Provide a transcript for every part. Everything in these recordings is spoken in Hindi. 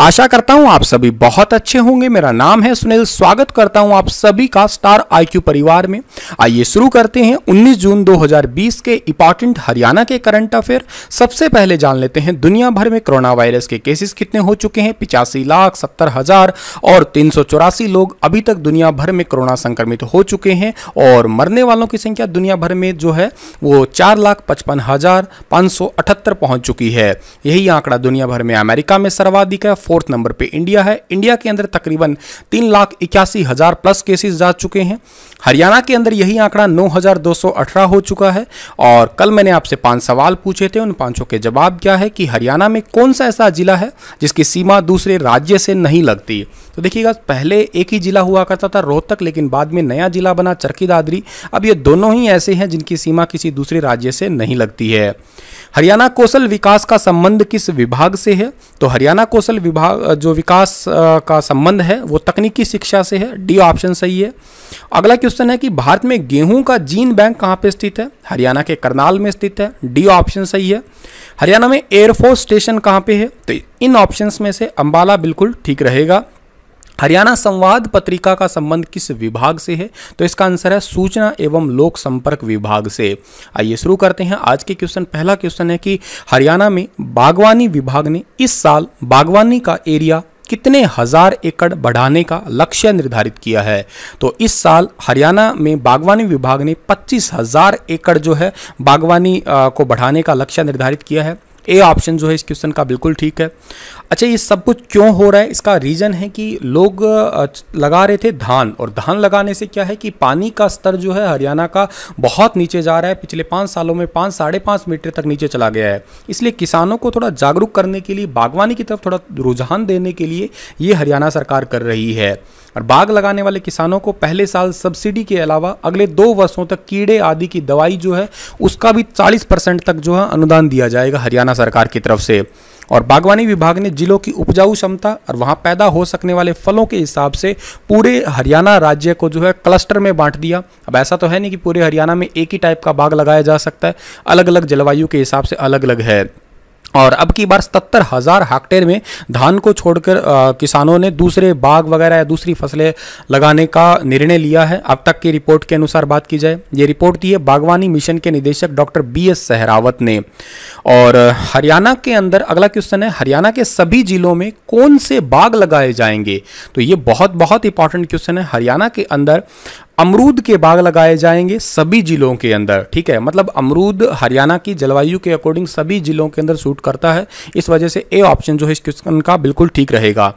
आशा करता हूं आप सभी बहुत अच्छे होंगे मेरा नाम है सुनील स्वागत करता हूं आप सभी का स्टार आईक्यू परिवार में आइए शुरू करते हैं 19 जून 2020 के इंपॉर्टेंट हरियाणा के करंट अफेयर सबसे पहले जान लेते हैं दुनिया भर में कोरोना वायरस के केसेस कितने हो चुके हैं पिचासी लाख सत्तर हजार और तीन लोग अभी तक दुनिया भर में कोरोना संक्रमित हो चुके हैं और मरने वालों की संख्या दुनिया भर में जो है वो चार लाख पचपन हजार पाँच सौ अठहत्तर पहुंच चुकी है यही आंकड़ा दुनिया भर में अमेरिका में सर्वाधिक है फोर्थ नंबर पे इंडिया है इंडिया के अंदर तकरीबन तीन लाख इक्यासी हज़ार प्लस केसेस जा चुके हैं हरियाणा के अंदर यही आंकड़ा नौ हज़ार दो सौ अठारह हो चुका है और कल मैंने आपसे पांच सवाल पूछे थे उन पांचों के जवाब क्या है कि हरियाणा में कौन सा ऐसा जिला है जिसकी सीमा दूसरे राज्य से नहीं लगती तो देखिएगा पहले एक ही जिला हुआ करता था रोहतक लेकिन बाद में नया जिला बना चरखी दादरी अब ये दोनों ही ऐसे हैं जिनकी सीमा किसी दूसरे राज्य से नहीं लगती है हरियाणा कौशल विकास का संबंध किस विभाग से है तो हरियाणा कौशल विभाग भाग जो विकास का संबंध है वो तकनीकी शिक्षा से है डी ऑप्शन सही है अगला क्वेश्चन है कि भारत में गेहूं का जीन बैंक कहाँ पे स्थित है हरियाणा के करनाल में स्थित है डी ऑप्शन सही है हरियाणा में एयरफोर्स स्टेशन कहाँ पे है तो इन ऑप्शंस में से अंबाला बिल्कुल ठीक रहेगा हरियाणा संवाद पत्रिका का संबंध किस विभाग से है तो इसका आंसर है सूचना एवं लोक संपर्क विभाग से आइए शुरू करते हैं आज के क्वेश्चन पहला क्वेश्चन है कि हरियाणा में बागवानी विभाग ने इस साल बागवानी का एरिया कितने हजार एकड़ बढ़ाने का लक्ष्य निर्धारित किया है तो इस साल हरियाणा में बागवानी विभाग ने पच्चीस हजार एकड़ जो है बागवानी को बढ़ाने का लक्ष्य निर्धारित किया है ए ऑप्शन जो है इस क्वेश्चन का बिल्कुल ठीक है अच्छा ये सब कुछ क्यों हो रहा है इसका रीज़न है कि लोग लगा रहे थे धान और धान लगाने से क्या है कि पानी का स्तर जो है हरियाणा का बहुत नीचे जा रहा है पिछले पाँच सालों में पाँच साढ़े पाँच मीटर तक नीचे चला गया है इसलिए किसानों को थोड़ा जागरूक करने के लिए बागवानी की तरफ थोड़ा रुझान देने के लिए ये हरियाणा सरकार कर रही है और बाग लगाने वाले किसानों को पहले साल सब्सिडी के अलावा अगले दो वर्षों तक कीड़े आदि की दवाई जो है उसका भी चालीस परसेंट तक जो है अनुदान दिया जाएगा हरियाणा सरकार की तरफ से और बागवानी विभाग ने जिलों की उपजाऊ क्षमता और वहां पैदा हो सकने वाले फलों के हिसाब से पूरे हरियाणा राज्य को जो है क्लस्टर में बांट दिया अब ऐसा तो है नहीं कि पूरे हरियाणा में एक ही टाइप का बाग लगाया जा सकता है अलग अलग जलवायु के हिसाब से अलग अलग है और अब की बार सत्तर हज़ार हेक्टेयर में धान को छोड़कर किसानों ने दूसरे बाग वगैरह या दूसरी फसलें लगाने का निर्णय लिया है अब तक की रिपोर्ट के अनुसार बात की जाए ये रिपोर्ट दी है बागवानी मिशन के निदेशक डॉक्टर बी एस सहरावत ने और हरियाणा के अंदर अगला क्वेश्चन है हरियाणा के सभी जिलों में कौन से बाग लगाए जाएंगे तो ये बहुत बहुत इंपॉर्टेंट क्वेश्चन है हरियाणा के अंदर अमरूद के बाग लगाए जाएंगे सभी जिलों के अंदर ठीक है मतलब अमरूद हरियाणा की जलवायु के अकॉर्डिंग सभी जिलों के अंदर सूट करता है इस वजह से ए ऑप्शन जो है इस क्वेश्चन का बिल्कुल ठीक रहेगा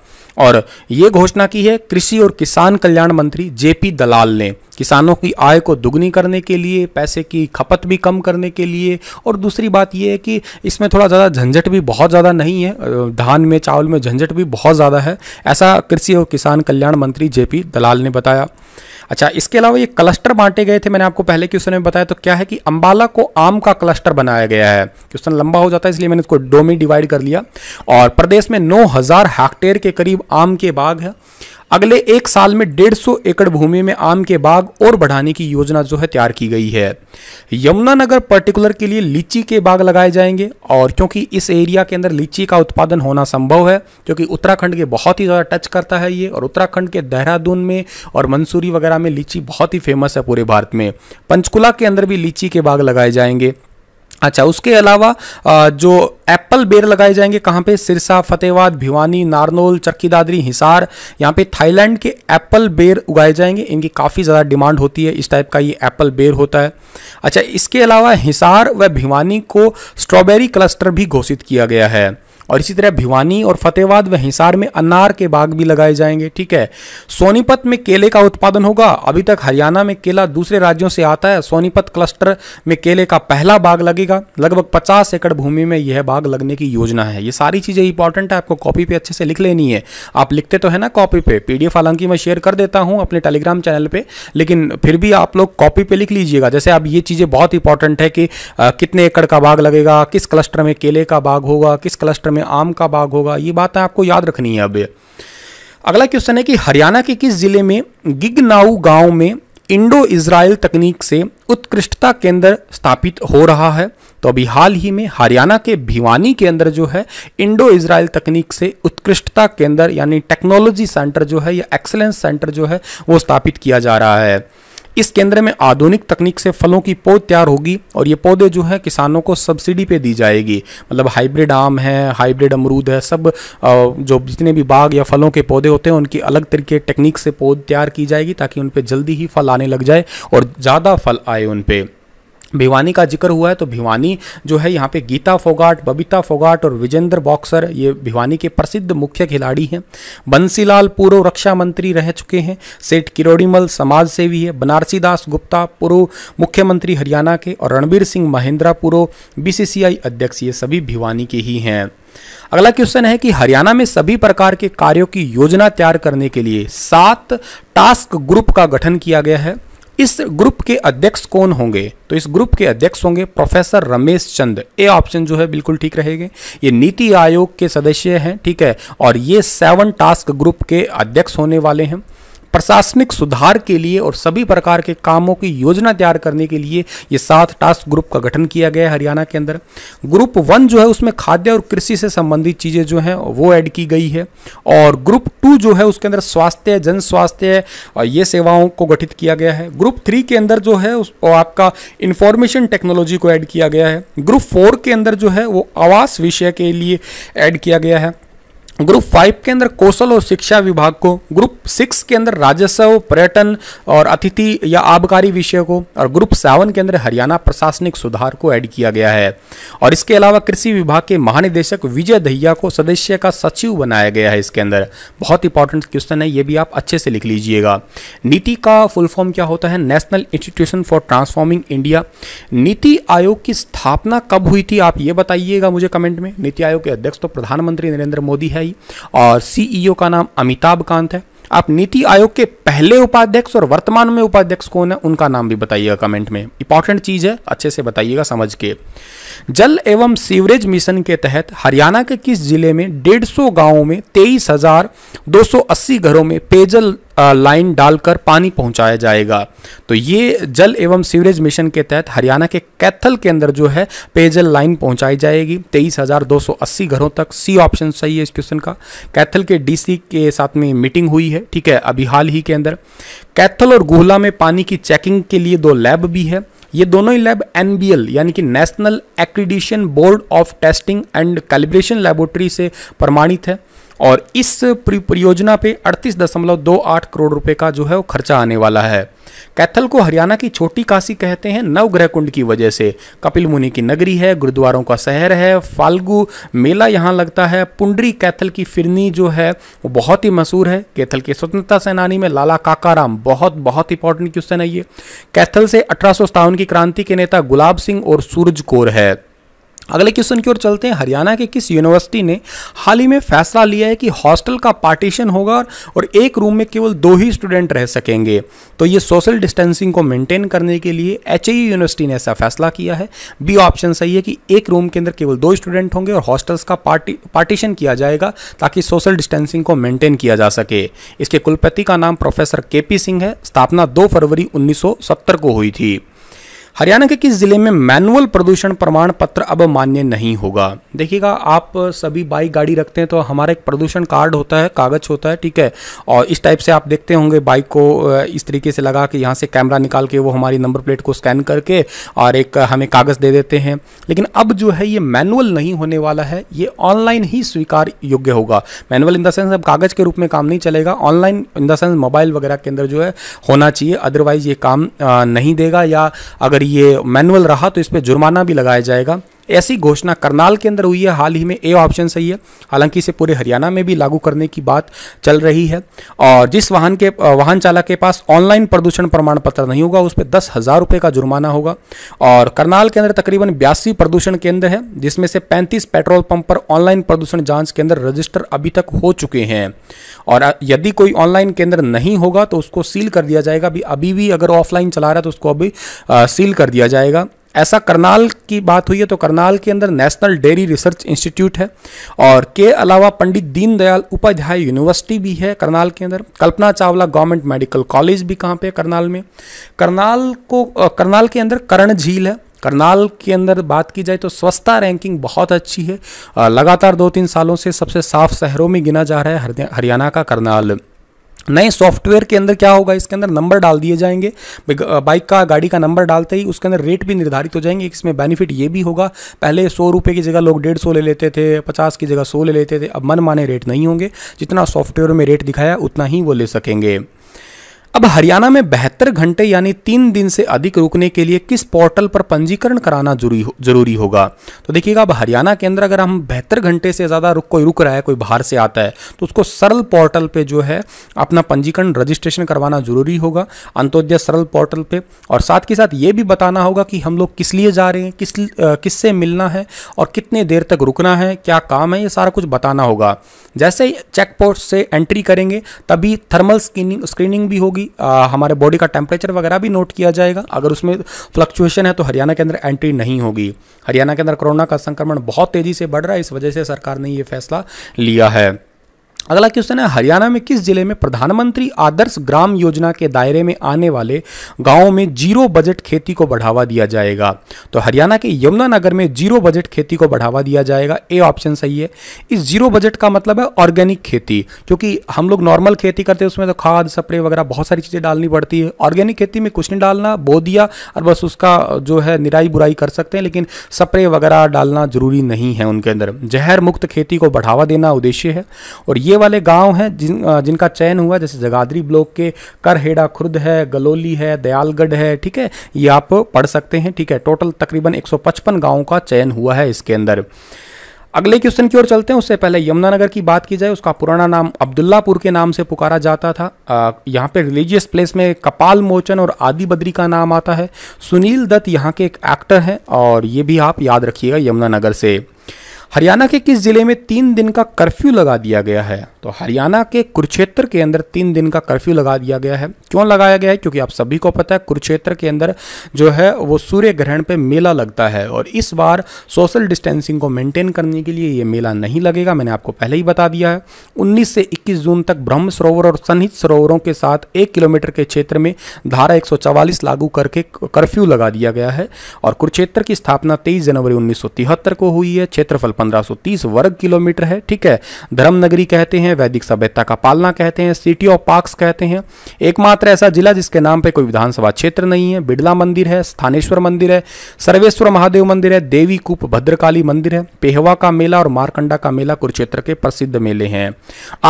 और ये घोषणा की है कृषि और किसान कल्याण मंत्री जेपी दलाल ने किसानों की आय को दुगनी करने के लिए पैसे की खपत भी कम करने के लिए और दूसरी बात यह है कि इसमें थोड़ा ज़्यादा झंझट भी बहुत ज़्यादा नहीं है धान में चावल में झंझट भी बहुत ज़्यादा है ऐसा कृषि और किसान कल्याण मंत्री पी दलाल ने बताया अच्छा इसके अलावा ये क्लस्टर बांटे गए थे मैंने आपको पहले क्वेश्चन में बताया तो क्या है कि अंबाला को आम का क्लस्टर बनाया गया है क्वेश्चन लंबा हो जाता है इसलिए मैंने इसको डोमी डिवाइड कर लिया और प्रदेश में नौ हजार हेक्टेयर के करीब आम के बाघ है अगले एक साल में डेढ़ सौ एकड़ भूमि में आम के बाग और बढ़ाने की योजना जो है तैयार की गई है यमुनानगर पर्टिकुलर के लिए लीची के बाग लगाए जाएंगे और क्योंकि इस एरिया के अंदर लीची का उत्पादन होना संभव है क्योंकि उत्तराखंड के बहुत ही ज़्यादा टच करता है ये और उत्तराखंड के देहरादून में और मंसूरी वगैरह में लीची बहुत ही फेमस है पूरे भारत में पंचकुला के अंदर भी लीची के बाग लगाए जाएंगे अच्छा उसके अलावा जो एप्पल बेर लगाए जाएंगे कहाँ पे सिरसा फतेहवाद भिवानी नारनोल चरखी दादरी हिसार यहाँ पे थाईलैंड के एप्पल बेर उगाए जाएंगे इनकी काफ़ी ज़्यादा डिमांड होती है इस टाइप का ये एप्पल बेर होता है अच्छा इसके अलावा हिसार व भिवानी को स्ट्रॉबेरी क्लस्टर भी घोषित किया गया है और इसी तरह भिवानी और फतेहाबाद व हिसार में अनार के बाग भी लगाए जाएंगे ठीक है सोनीपत में केले का उत्पादन होगा अभी तक हरियाणा में केला दूसरे राज्यों से आता है सोनीपत क्लस्टर में केले का पहला बाग लगेगा लगभग पचास एकड़ भूमि में यह बाग लगने की योजना है ये सारी चीज़ें इंपॉर्टेंट है आपको कॉपी पे अच्छे से लिख लेनी है आप लिखते तो है ना कॉपी पे पीडीएफ हालांकि मैं शेयर कर देता हूँ अपने टेलीग्राम चैनल पर लेकिन फिर भी आप लोग कॉपी पे लिख लीजिएगा जैसे आप ये चीज़ें बहुत इंपॉर्टेंट है कि कितने एकड़ का बाग लगेगा किस क्लस्टर में केले का बाग होगा किस क्लस्टर क्षेत्र में आम का बाग होगा ये बात आपको याद रखनी है अब अगला क्वेश्चन है कि हरियाणा के किस जिले में गिगनाऊ गांव में इंडो इसराइल तकनीक से उत्कृष्टता केंद्र स्थापित हो रहा है तो अभी हाल ही में हरियाणा के भिवानी के अंदर जो है इंडो इसराइल तकनीक से उत्कृष्टता केंद्र यानी टेक्नोलॉजी सेंटर जो है या एक्सलेंस सेंटर जो है वो स्थापित किया जा रहा है इस केंद्र में आधुनिक तकनीक से फलों की पौध तैयार होगी और ये पौधे जो है किसानों को सब्सिडी पे दी जाएगी मतलब हाइब्रिड आम है हाइब्रिड अमरूद है सब जो जितने भी बाग या फलों के पौधे होते हैं उनकी अलग तरीके टेक्निक से पौध तैयार की जाएगी ताकि उन पर जल्दी ही फल आने लग जाए और ज़्यादा फल आए उन पर भिवानी का जिक्र हुआ है तो भिवानी जो है यहाँ पे गीता फोगाट बबीता फोगाट और विजेंद्र बॉक्सर ये भिवानी के प्रसिद्ध मुख्य खिलाड़ी हैं बंसीलाल पूर्व रक्षा मंत्री रह चुके हैं सेठ किरोड़ीमल समाज सेवी है बनारसी दास गुप्ता पूर्व मुख्यमंत्री हरियाणा के और रणबीर सिंह महेंद्रा पूर्व बीसीसीआई अध्यक्ष ये सभी भिवानी के ही हैं अगला क्वेश्चन है कि हरियाणा में सभी प्रकार के कार्यों की योजना तैयार करने के लिए सात टास्क ग्रुप का गठन किया गया है इस ग्रुप के अध्यक्ष कौन होंगे तो इस ग्रुप के अध्यक्ष होंगे professor Ramesh Chand A option जो है बिल्कुल ठीक रहेगा ये नीति आयोग के सदस्य हैं ठीक है और ये सेवन टास्क ग्रुप के अध्यक्ष होने वाले हैं प्रशासनिक सुधार के लिए और सभी प्रकार के कामों की योजना तैयार करने के लिए ये सात टास्क ग्रुप का गठन किया गया है हरियाणा के अंदर ग्रुप वन जो है उसमें खाद्य और कृषि से संबंधित चीज़ें जो हैं वो ऐड की गई है और ग्रुप टू जो है उसके अंदर स्वास्थ्य जन स्वास्थ्य ये सेवाओं को गठित किया गया है ग्रुप थ्री के अंदर जो है उस आपका इंफॉर्मेशन टेक्नोलॉजी को ऐड किया गया है ग्रुप फोर के अंदर जो है वो आवास विषय के लिए ऐड किया गया है ग्रुप फाइव के अंदर कौशल और शिक्षा विभाग को ग्रुप सिक्स के अंदर राजस्व पर्यटन और अतिथि या आबकारी विषय को और ग्रुप सेवन के अंदर हरियाणा प्रशासनिक सुधार को ऐड किया गया है और इसके अलावा कृषि विभाग के महानिदेशक विजय दहिया को सदस्य का सचिव बनाया गया है इसके अंदर बहुत इंपॉर्टेंट क्वेश्चन है ये भी आप अच्छे से लिख लीजिएगा नीति का फुल फॉर्म क्या होता है national institution for transforming India NITI Aayog की स्थापना कब हुई थी आप ये बताइएगा मुझे कमेंट में नीति आयोग के अध्यक्ष तो प्रधानमंत्री नरेंद्र मोदी है गई और सीईओ e का नाम अमिताभ कांत है आप नीति आयोग के पहले उपाध्यक्ष और वर्तमान में उपाध्यक्ष कौन है उनका नाम भी बताइएगा कमेंट में इंपॉर्टेंट चीज है अच्छे से बताइएगा समझ के जल एवं सीवरेज मिशन के तहत हरियाणा के किस जिले में 150 गांवों में तेईस हजार दो सौ अस्सी घरों में पेयजल लाइन डालकर पानी पहुंचाया जाएगा तो ये जल एवं सीवरेज मिशन के तहत हरियाणा के कैथल के अंदर जो है पेयजल लाइन पहुंचाई जाएगी तेईस घरों तक सी ऑप्शन सही है इस क्वेश्चन का कैथल के डीसी के साथ में मीटिंग हुई है ठीक है अभी हाल ही के अंदर कैथल और गुहला में पानी की चेकिंग के लिए दो लैब भी है ये दोनों ही लैब एन यानी कि national accreditation board of testing and calibration laboratory से प्रमाणित है और इस परियोजना पे 38.28 करोड़ रुपए का जो है वो खर्चा आने वाला है कैथल को हरियाणा की छोटी काशी कहते हैं नवग्रह कुंड की वजह से कपिल मुनि की नगरी है गुरुद्वारों का शहर है फाल्गु मेला यहाँ लगता है पुंडरी कैथल की फिरनी जो है वो बहुत ही मशहूर है कैथल के स्वतंत्रता सेनानी में लाला काकाराम बहुत बहुत इंपॉर्टेंट क्वेश्चन है ये कैथल से अठारह की क्रांति के नेता गुलाब सिंह और सूरज कौर है अगले क्वेश्चन की ओर चलते हैं हरियाणा के किस यूनिवर्सिटी ने हाल ही में फैसला लिया है कि हॉस्टल का पार्टीशन होगा और एक रूम में केवल दो ही स्टूडेंट रह सकेंगे तो ये सोशल डिस्टेंसिंग को मेंटेन करने के लिए एच यूनिवर्सिटी e ने ऐसा फैसला किया है बी ऑप्शन सही है कि एक रूम के अंदर केवल दो स्टूडेंट होंगे और हॉस्टल्स का पार्टी पार्टीशन किया जाएगा ताकि सोशल डिस्टेंसिंग को मेंटेन किया जा सके इसके कुलपति का नाम प्रोफेसर के सिंह है स्थापना दो फरवरी उन्नीस को हुई थी हरियाणा के किस ज़िले में मैनुअल प्रदूषण प्रमाण पत्र अब मान्य नहीं होगा देखिएगा आप सभी बाइक गाड़ी रखते हैं तो हमारा एक प्रदूषण कार्ड होता है कागज़ होता है ठीक है और इस टाइप से आप देखते होंगे बाइक को इस तरीके से लगा के यहाँ से कैमरा निकाल के वो हमारी नंबर प्लेट को स्कैन करके और एक हमें कागज़ दे देते हैं लेकिन अब जो है ये मैनुअल नहीं होने वाला है ये ऑनलाइन ही स्वीकार योग्य होगा मैनुअल इन द सेंस अब कागज़ के रूप में काम नहीं चलेगा online in the sense mobile वगैरह के अंदर जो है होना चाहिए अदरवाइज़ ये काम नहीं देगा या अगर अगर ये मैनुअल रहा तो इस पर जुर्माना भी लगाया जाएगा ऐसी घोषणा करनाल के अंदर हुई है हाल ही में ए ऑप्शन सही है हालांकि इसे पूरे हरियाणा में भी लागू करने की बात चल रही है और जिस वाहन के वाहन चालक के पास ऑनलाइन प्रदूषण प्रमाण पत्र नहीं होगा उस पर दस हज़ार रुपये का जुर्माना होगा और करनाल के अंदर तकरीबन बयासी प्रदूषण केंद्र है जिसमें से पैंतीस पेट्रोल पंप पर ऑनलाइन प्रदूषण जाँच केंद्र रजिस्टर अभी तक हो चुके हैं और यदि कोई ऑनलाइन केंद्र नहीं होगा तो उसको सील कर दिया जाएगा अभी अभी भी अगर ऑफलाइन चला रहा है तो उसको अभी सील कर दिया जाएगा ऐसा करनाल की बात हुई है तो करनाल के अंदर नेशनल डेयरी रिसर्च इंस्टीट्यूट है और के अलावा पंडित दीनदयाल उपाध्याय यूनिवर्सिटी भी है करनाल के अंदर Kalpana Chawla government medical college भी कहाँ पे करनाल में करनाल को करनाल के अंदर करण झील है करनाल के अंदर बात की जाए तो स्वच्छता रैंकिंग बहुत अच्छी है लगातार दो तीन सालों से सबसे साफ शहरों में गिना जा रहा है हरियाणा का करनाल नए सॉफ्टवेयर के अंदर क्या होगा इसके अंदर नंबर डाल दिए जाएंगे बाइक का गाड़ी का नंबर डालते ही उसके अंदर रेट भी निर्धारित हो जाएंगे इसमें बेनिफिट ये भी होगा पहले सौ रुपये की जगह लोग डेढ़ सौ ले लेते थे पचास की जगह सौ ले लेते थे अब मन माने रेट नहीं होंगे जितना सॉफ्टवेयर में रेट दिखाया उतना ही वो ले सकेंगे अब हरियाणा में बहत्तर घंटे यानी तीन दिन से अधिक रुकने के लिए किस पोर्टल पर पंजीकरण कराना जरूरी हो, जरूरी होगा तो देखिएगा अब हरियाणा के अंदर अगर हम बहत्तर घंटे से ज़्यादा रुक कोई रुक रहा है कोई बाहर से आता है तो उसको सरल पोर्टल पे जो है अपना पंजीकरण रजिस्ट्रेशन करवाना जरूरी होगा अंत्योदय सरल पोर्टल पर और साथ के साथ ये भी बताना होगा कि हम लोग किस लिए जा रहे हैं किस किससे मिलना है और कितने देर तक रुकना है क्या काम है ये सारा कुछ बताना होगा जैसे चेक पोस्ट से एंट्री करेंगे तभी थर्मल स्क्रीनिंग स्क्रीनिंग भी होगी भी आ, हमारे बॉडी का टेम्परेचर वगैरह भी नोट किया जाएगा अगर उसमें फ्लक्चुएशन है तो हरियाणा के अंदर एंट्री नहीं होगी हरियाणा के अंदर कोरोना का संक्रमण बहुत तेज़ी से बढ़ रहा है इस वजह से सरकार ने ये फैसला लिया है अगला क्वेश्चन है हरियाणा में किस जिले में प्रधानमंत्री आदर्श ग्राम योजना के दायरे में आने वाले गाँव में जीरो बजट खेती को बढ़ावा दिया जाएगा तो हरियाणा के यमुनानगर में जीरो बजट खेती को बढ़ावा दिया जाएगा ए ऑप्शन सही है इस जीरो बजट का मतलब है ऑर्गेनिक खेती क्योंकि हम लोग नॉर्मल खेती करते हैं उसमें तो खाद स्प्रे वगैरह बहुत सारी चीज़ें डालनी पड़ती है ऑर्गेनिक खेती में कुछ नहीं डालना बो दिया और बस उसका जो है निराई बुराई कर सकते हैं लेकिन स्प्रे वगैरह डालना जरूरी नहीं है उनके अंदर जहर मुक्त खेती को बढ़ावा देना उद्देश्य है और ये वाले गांव हैं जिन जिनका चयन हुआ जैसे जगाधरी ब्लॉक के करहेड़ा खुर्द है गलोली है दयालगढ़ है ठीक है ये आप पढ़ सकते हैं ठीक है टोटल तकरीबन 155 गांवों का चयन हुआ है इसके अंदर अगले क्वेश्चन की ओर चलते हैं उससे पहले यमुनानगर की बात की जाए उसका पुराना नाम अब्दुल्लापुर के नाम से पुकारा जाता था यहाँ पे रिलीजियस प्लेस में कपाल मोचन और आदि बद्री का नाम आता है सुनील दत्त यहाँ के एक एक्टर हैं और ये भी आप याद रखिएगा यमुनानगर से हरियाणा के किस जिले में तीन दिन का कर्फ्यू लगा दिया गया है तो हरियाणा के कुरुक्षेत्र के अंदर तीन दिन का कर्फ्यू लगा दिया गया है क्यों लगाया गया है क्योंकि आप सभी को पता है कुरुक्षेत्र के अंदर जो है वो सूर्य ग्रहण पे मेला लगता है और इस बार सोशल डिस्टेंसिंग को मेंटेन करने के लिए ये मेला नहीं लगेगा मैंने आपको पहले ही बता दिया है उन्नीस से इक्कीस जून तक ब्रह्म सरोवर और सनहित सरोवरों के साथ एक किलोमीटर के क्षेत्र में धारा एक लागू करके कर्फ्यू लगा दिया गया है और कुरुक्षेत्र की स्थापना तेईस जनवरी उन्नीस को हुई है क्षेत्रफल पंद्रह वर्ग किलोमीटर है ठीक है धर्मनगरी कहते हैं वैदिक सभ्यता का पालना कहते हैं सिटी ऑफ पार्क्स कहते हैं एकमात्र ऐसा जिला जिसके नाम पे कोई विधानसभा क्षेत्र नहीं है बिड़ला मंदिर है स्थानेश्वर मंदिर है सर्वेश्वर महादेव मंदिर है देवी कूप भद्रकाली मंदिर है पेहवा का मेला और मारकंडा का मेला कुरुक्षेत्र के प्रसिद्ध मेले हैं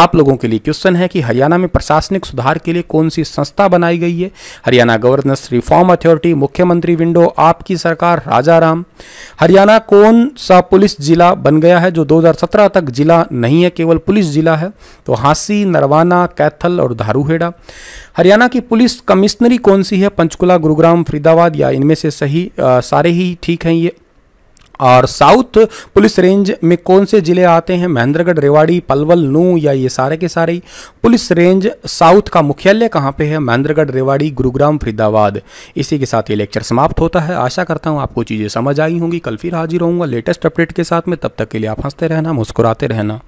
आप लोगों लोगों के लिए क्वेश्चन है कि हरियाणा में प्रशासनिक सुधार के लिए कौन सी संस्था बनाई गई है हरियाणा गवर्नेंस रिफॉर्म अथॉरिटी मुख्यमंत्री विंडो आपकी सरकार राजा राम हरियाणा कौन सा पुलिस जिला बन गया है जो 2017 तक जिला नहीं है केवल पुलिस जिला है तो हांसी नरवाना कैथल और धारूहेड़ा हरियाणा की पुलिस कमिश्नरी कौन सी है पंचकुला गुरुग्राम फरीदाबाद या इनमें से सही आ, सारे ही ठीक हैं ये और साउथ पुलिस रेंज में कौन से ज़िले आते हैं महेंद्रगढ़ रेवाड़ी पलवल नू या ये सारे के सारे पुलिस रेंज साउथ का मुख्यालय कहाँ पे है महेंद्रगढ़ रेवाड़ी गुरुग्राम फरीदाबाद इसी के साथ ये लेक्चर समाप्त होता है आशा करता हूँ आपको चीज़ें समझ आई होंगी कल फिर हाजिर होंगे लेटेस्ट अपडेट के साथ में तब तक के लिए आप हंसते रहना मुस्कुराते रहना